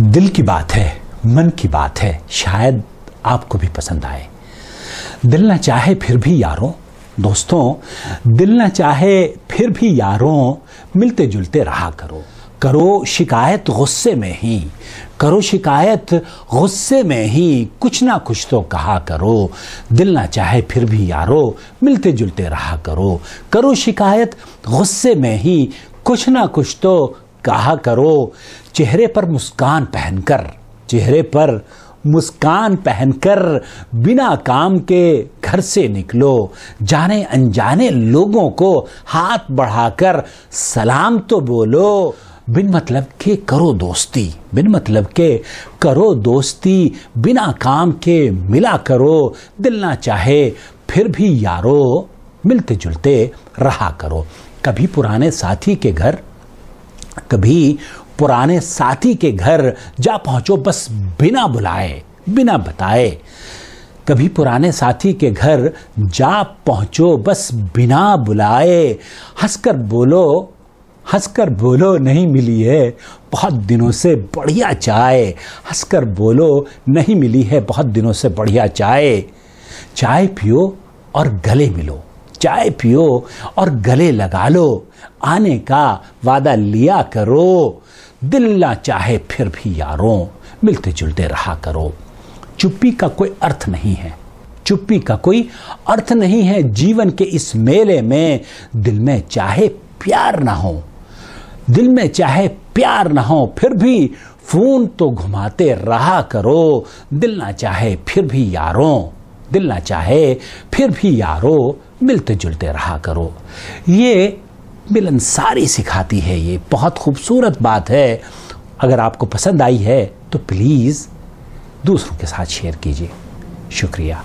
दिल की बात है मन की बात है शायद आपको भी पसंद आए दिल ना चाहे फिर भी यारों दोस्तों दिल ना चाहे फिर भी यारों मिलते जुलते रहा करो करो शिकायत गुस्से में ही करो शिकायत गुस्से में ही कुछ ना कुछ तो कहा करो दिल ना चाहे फिर भी यारो मिलते जुलते रहा करो करो शिकायत गुस्से में ही कुछ ना कुछ तो कहा करो चेहरे पर मुस्कान पहनकर चेहरे पर मुस्कान पहनकर बिना काम के घर से निकलो जाने अनजाने लोगों को हाथ बढ़ाकर सलाम तो बोलो बिन मतलब के करो दोस्ती बिन मतलब के करो दोस्ती बिना काम के मिला करो दिल ना चाहे फिर भी यारो मिलते जुलते रहा करो कभी पुराने साथी के घर कभी पुराने साथी के घर जा पहुंचो बस बिना बुलाए बिना बताए कभी पुराने साथी के घर जा पहुंचो बस बिना बुलाए हंसकर बोलो हंसकर बोलो नहीं मिली है बहुत दिनों से बढ़िया चाय हंसकर बोलो नहीं मिली है बहुत दिनों से बढ़िया चाय चाय पियो और गले मिलो चाय पियो और गले लगा लो आने का वादा लिया करो दिल ना चाहे फिर भी यारों मिलते जुलते रहा करो चुप्पी का कोई अर्थ नहीं है चुप्पी का कोई अर्थ नहीं है जीवन के इस मेले में दिल में चाहे प्यार ना हो दिल में चाहे प्यार ना हो फिर भी फोन तो घुमाते रहा करो दिल ना चाहे फिर भी यारों दिल ना चाहे फिर भी यारो मिलते जुलते रहा करो ये मिलनसारी सिखाती है ये बहुत खूबसूरत बात है अगर आपको पसंद आई है तो प्लीज़ दूसरों के साथ शेयर कीजिए शुक्रिया